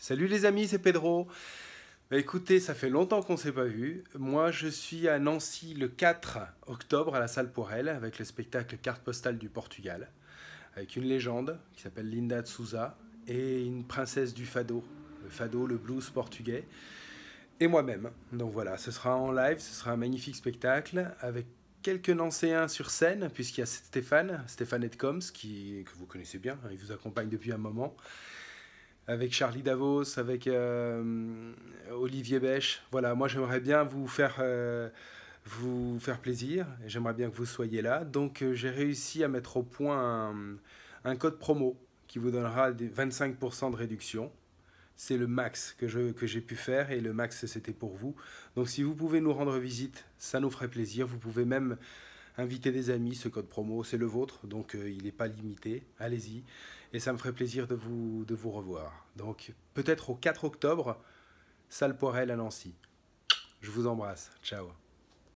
Salut les amis, c'est Pedro. Bah, écoutez, ça fait longtemps qu'on ne s'est pas vu. Moi, je suis à Nancy le 4 octobre à la salle pour elle avec le spectacle Carte postale du Portugal, avec une légende qui s'appelle Linda de Souza et une princesse du fado, le fado, le blues portugais, et moi-même. Donc voilà, ce sera en live, ce sera un magnifique spectacle avec quelques Nancéens sur scène, puisqu'il y a Stéphane, Stéphane Edcoms, qui, que vous connaissez bien, hein, il vous accompagne depuis un moment avec Charlie Davos, avec euh, Olivier Bèche, Voilà, moi j'aimerais bien vous faire, euh, vous faire plaisir, et j'aimerais bien que vous soyez là. Donc euh, j'ai réussi à mettre au point un, code promo qui vous donnera des 25% de réduction. C'est le max que j'ai que pu faire et le max c'était pour vous. Donc si vous pouvez nous rendre visite, ça nous ferait plaisir. Vous pouvez même invitez des amis, ce code promo, c'est le vôtre, donc euh, il n'est pas limité, allez-y, et ça me ferait plaisir de vous, de vous revoir. Donc peut-être au 4 octobre, salle Poirel à Nancy. Je vous embrasse, ciao